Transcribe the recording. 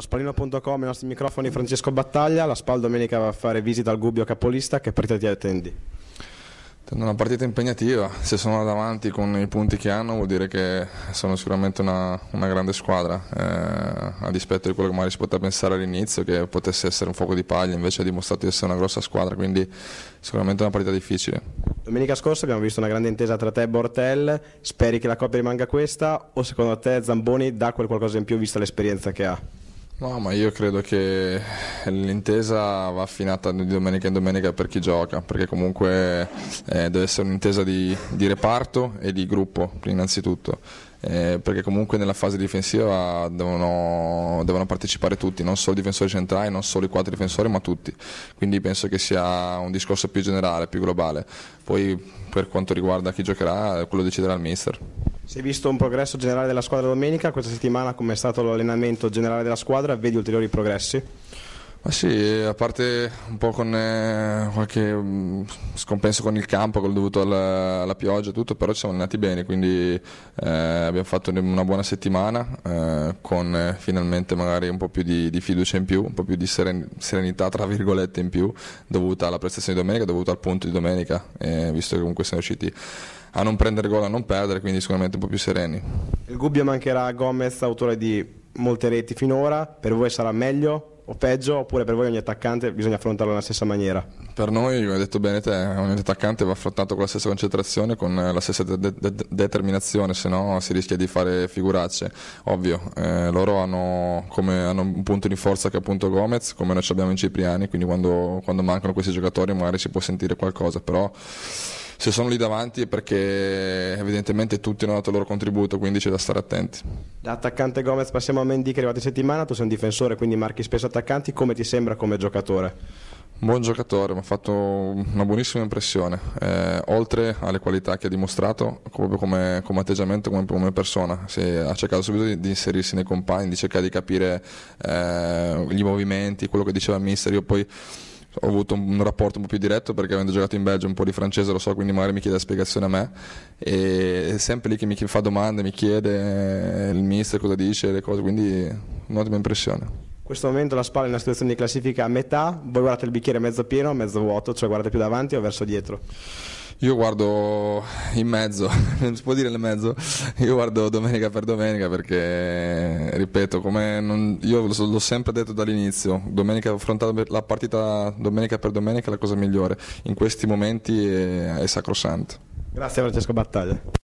Allo spallino.com i nostri microfoni Francesco Battaglia, la Spal domenica va a fare visita al Gubbio capolista, che partita ti attendi? Una partita impegnativa, se sono davanti con i punti che hanno vuol dire che sono sicuramente una, una grande squadra, eh, a dispetto di quello che magari si poteva pensare all'inizio, che potesse essere un fuoco di paglia, invece ha dimostrato di essere una grossa squadra, quindi sicuramente una partita difficile. Domenica scorsa abbiamo visto una grande intesa tra te e Bortel, speri che la coppia rimanga questa o secondo te Zamboni dà quel qualcosa in più vista l'esperienza che ha? No, ma io credo che l'intesa va affinata di domenica in domenica per chi gioca, perché comunque eh, deve essere un'intesa di, di, reparto e di gruppo, innanzitutto. Eh, perché comunque nella fase difensiva devono, devono, partecipare tutti, non solo i difensori centrali, non solo i quattro difensori, ma tutti. Quindi penso che sia un discorso più generale, più globale. Poi per quanto riguarda chi giocherà, quello deciderà il mister. Si è visto un progresso generale della squadra domenica, questa settimana come è stato l'allenamento generale della squadra, vedi ulteriori progressi? Ma sì, a parte un po' con eh, qualche mh, mm, scompenso con il campo, dovuto alla, alla, pioggia e tutto, però ci siamo allenati bene, quindi eh, abbiamo fatto una buona settimana eh, con eh, finalmente magari un po' più di, di, fiducia in più, un po' più di seren- serenità tra virgolette in più, dovuta alla prestazione di domenica, dovuta al punto di domenica, eh, visto che comunque siamo riusciti a non prendere gol, a non perdere, quindi sicuramente un po' più sereni. Il Gubbio mancherà a Gomez, autore di molte reti finora, per voi sarà meglio? o peggio, oppure per voi ogni attaccante bisogna affrontarlo nella stessa maniera? Per noi, come hai detto bene te, ogni attaccante va affrontato con la stessa concentrazione, con la stessa de- de- determinazione, se no si rischia di fare figuracce, ovvio. Eh, loro hanno, come, hanno, un punto di forza che è appunto Gomez, come noi abbiamo in Cipriani, quindi quando, quando mancano questi giocatori magari si può sentire qualcosa, però se sono lì davanti è perché evidentemente tutti hanno dato il loro contributo, quindi c'è da stare attenti. Da attaccante Gomez passiamo a Mendy che è arrivato in settimana, tu sei un difensore, quindi marchi spesso attaccanti, come ti sembra come giocatore? Buon giocatore, mi ha fatto una buonissima impressione, eh, oltre alle qualità che ha dimostrato proprio come, come atteggiamento, come, come persona, si, ha cercato subito di, di, inserirsi nei compagni, di cercare di capire eh, gli movimenti, quello che diceva il mister, io poi ho avuto un rapporto un po' più diretto perché avendo giocato in Belgio un po' di francese lo so, quindi magari mi chiede spiegazione a me. E è sempre lì che mi fa domande, mi chiede eh, il mister cosa dice, le cose, quindi un'ottima impressione. In questo momento la Spalla è in una situazione di classifica a metà, voi guardate il bicchiere mezzo pieno, o mezzo vuoto, cioè guardate più davanti o verso dietro? Io guardo in mezzo, non si può dire nel mezzo, io guardo domenica per domenica perché, ripeto, come non, io l'ho sempre detto dall'inizio, domenica affrontare la partita domenica per domenica è la cosa migliore, in questi momenti è, è sacrosanto. Grazie Francesco Battaglia.